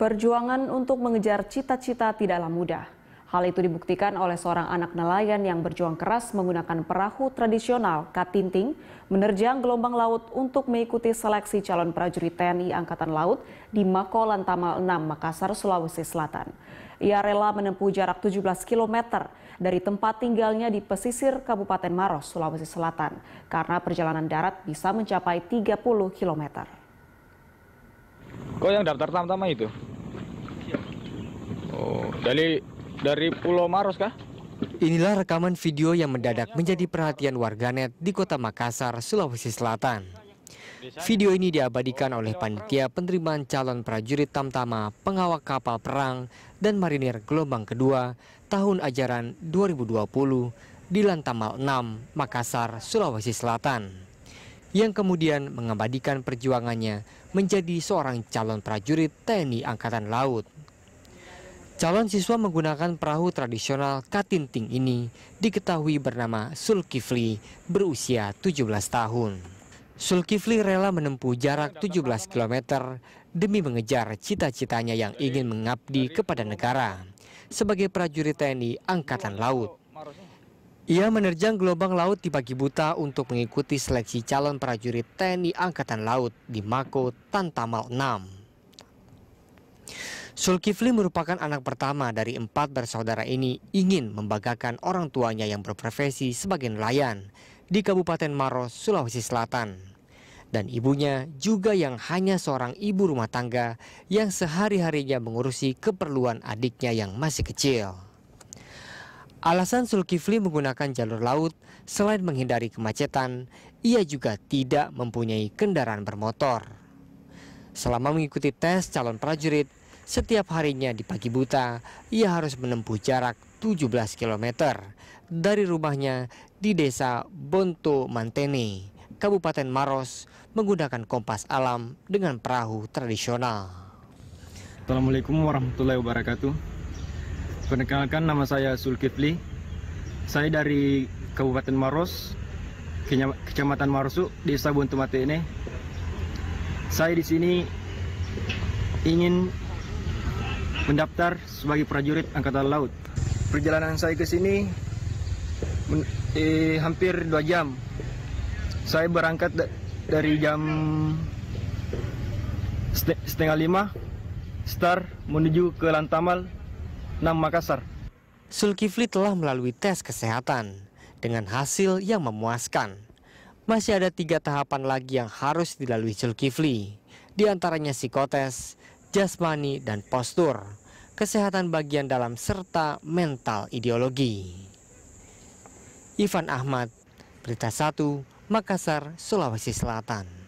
Perjuangan untuk mengejar cita-cita tidaklah mudah. Hal itu dibuktikan oleh seorang anak nelayan yang berjuang keras menggunakan perahu tradisional Katinting menerjang gelombang laut untuk mengikuti seleksi calon prajurit TNI Angkatan Laut di Mako Lantamal 6, Makassar, Sulawesi Selatan. Ia rela menempuh jarak 17 km dari tempat tinggalnya di pesisir Kabupaten Maros, Sulawesi Selatan, karena perjalanan darat bisa mencapai 30 km. Kok yang daftar pertama itu? dari dari Pulau Maros kah? Inilah rekaman video yang mendadak menjadi perhatian warganet di kota Makassar, Sulawesi Selatan. Video ini diabadikan oleh panitia penerimaan calon prajurit Tamtama, pengawak kapal perang, dan marinir gelombang kedua tahun ajaran 2020 di Lantamal 6, Makassar, Sulawesi Selatan yang kemudian mengabadikan perjuangannya menjadi seorang calon prajurit TNI Angkatan Laut. Calon siswa menggunakan perahu tradisional Katinting ini diketahui bernama Sulkifli berusia 17 tahun. Sulkifli rela menempuh jarak 17 km demi mengejar cita-citanya yang ingin mengabdi kepada negara sebagai prajurit TNI Angkatan Laut. Ia menerjang gelombang laut di pagi buta untuk mengikuti seleksi calon prajurit TNI Angkatan Laut di Mako Tantamal 6. Sulkifli merupakan anak pertama dari empat bersaudara ini ingin membanggakan orang tuanya yang berprofesi sebagai nelayan di Kabupaten Maros, Sulawesi Selatan. Dan ibunya juga yang hanya seorang ibu rumah tangga yang sehari-harinya mengurusi keperluan adiknya yang masih kecil. Alasan Sulkifli menggunakan jalur laut selain menghindari kemacetan, ia juga tidak mempunyai kendaraan bermotor. Selama mengikuti tes calon prajurit, setiap harinya di pagi buta, ia harus menempuh jarak 17 km dari rumahnya di desa Bonto Mantene, Kabupaten Maros, menggunakan kompas alam dengan perahu tradisional. Assalamualaikum warahmatullahi wabarakatuh. Perkenalkan nama saya Sulkifli. Saya dari Kabupaten Maros, Kecamatan Marosu, Desa Buntumate ini. Saya di sini ingin mendaftar sebagai prajurit Angkatan Laut. Perjalanan saya ke sini eh, hampir dua jam. Saya berangkat dari jam setengah lima, start menuju ke Lantamal, 6 Makassar. Sulkifli telah melalui tes kesehatan dengan hasil yang memuaskan. Masih ada tiga tahapan lagi yang harus dilalui Zulkifli, di antaranya psikotes, jasmani, dan postur kesehatan bagian dalam serta mental ideologi. Ivan Ahmad, Berita 1, Makassar, Sulawesi Selatan.